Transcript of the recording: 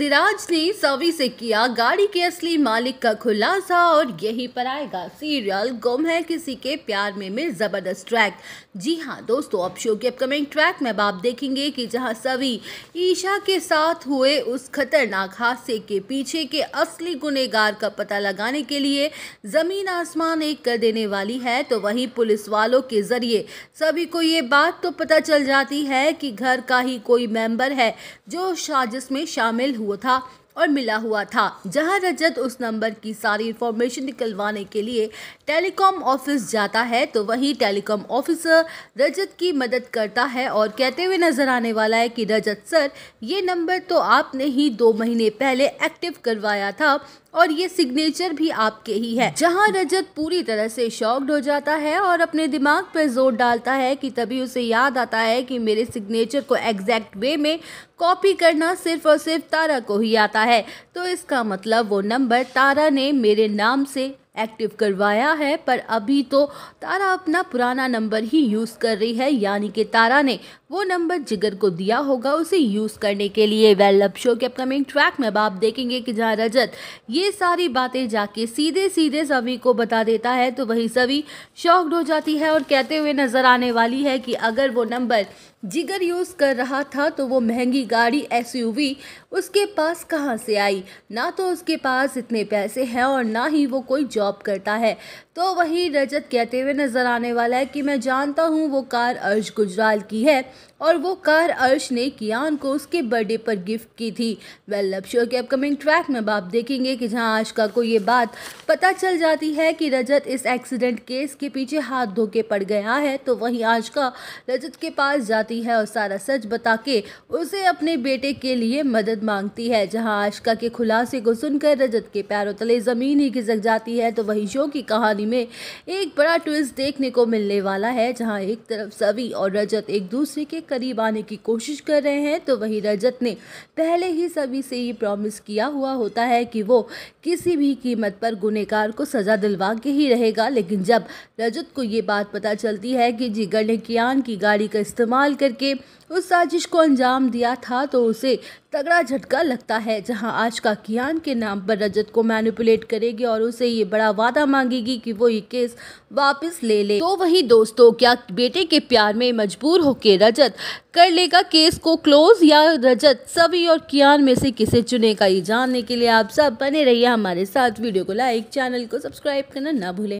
सिराज ने सभी से किया गाड़ी के असली मालिक का खुलासा और यही पर आएगा सीरियल गुम है किसी के प्यार में में ज़बरदस्त ट्रैक जी हाँ दोस्तों अब शो के अपकमिंग ट्रैक में आप देखेंगे कि जहाँ सभी ईशा के साथ हुए उस खतरनाक हादसे के पीछे के असली गुनेगार का पता लगाने के लिए ज़मीन आसमान एक कर देने वाली है तो वहीं पुलिस वालों के ज़रिए सभी को ये बात तो पता चल जाती है कि घर का ही कोई मेम्बर है जो साजिश में शामिल हुआ था और मिला हुआ था जहां रजत उस नंबर की सारी इंफॉर्मेशन निकलवाने के लिए टेलीकॉम ऑफिस जाता है तो वही टेलीकॉम ऑफिसर रजत की मदद करता है और कहते हुए नजर आने वाला है कि रजत सर ये नंबर तो आपने ही दो महीने पहले एक्टिव करवाया था और ये सिग्नेचर भी आपके ही है जहां रजत पूरी तरह से शॉक्ड हो जाता है और अपने दिमाग पर जोर डालता है कि तभी उसे याद आता है कि मेरे सिग्नेचर को एग्जैक्ट वे में कॉपी करना सिर्फ और सिर्फ तारा को ही आता है तो इसका मतलब वो नंबर तारा ने मेरे नाम से एक्टिव करवाया है पर अभी तो तारा अपना पुराना नंबर ही यूज़ कर रही है यानी कि तारा ने वो नंबर जिगर को दिया होगा उसे यूज़ करने के लिए वेल लव शो के अपकमिंग ट्रैक में अब आप देखेंगे कि जहाँ रजत ये सारी बातें जाके सीधे सीधे सभी को बता देता है तो वही सभी शॉक्ड हो जाती है और कहते हुए नज़र आने वाली है कि अगर वो नंबर जिगर यूज़ कर रहा था तो वो महंगी गाड़ी एस उसके पास कहाँ से आई ना तो उसके पास इतने पैसे हैं और ना ही वो कोई जॉब करता है तो वही रजत कहते हुए नज़र आने वाला है कि मैं जानता हूँ वो कार अर्श गुजराल की है और वो कार अर्श ने कियान को उसके बर्थडे पर गिफ्ट की थी वेल लव शो के अपकमिंग ट्रैक में आप देखेंगे कि जहाँ आशका को ये बात पता चल जाती है कि रजत इस एक्सीडेंट केस के पीछे हाथ धो के पड़ गया है तो वहीं आशका रजत के पास जाती है और सारा सच बता के उसे अपने बेटे के लिए मदद मांगती है जहाँ आशका के खुलासे को सुनकर रजत के पैरों तले ज़मीन ही खिसक जाती है तो वहीं शो की कहानी कहानी में एक बड़ा ट्विस्ट देखने को मिलने वाला है जहां एक तरफ सवि और रजत एक दूसरे के करीब आने की कोशिश कर रहे हैं तो वहीं रजत ने पहले ही सवि से ये प्रॉमिस किया हुआ होता है कि वो किसी भी कीमत पर गुनेगार को सज़ा दिलवा के ही रहेगा लेकिन जब रजत को ये बात पता चलती है कि जिगर ने कियान की गाड़ी का इस्तेमाल करके उस साजिश को अंजाम दिया था तो उसे तगड़ा झटका लगता है जहां आज का कियान के नाम पर रजत को मैनिपुलेट करेगी और उसे ये बड़ा वादा मांगेगी कि वो ये केस वापस ले ले तो वही दोस्तों क्या बेटे के प्यार में मजबूर होकर रजत कर लेगा केस को क्लोज या रजत सभी और कियान में से किसे चुनेगा ये जानने के लिए आप सब बने रहिए हमारे साथ वीडियो को लाइक चैनल को सब्सक्राइब करना ना भूलें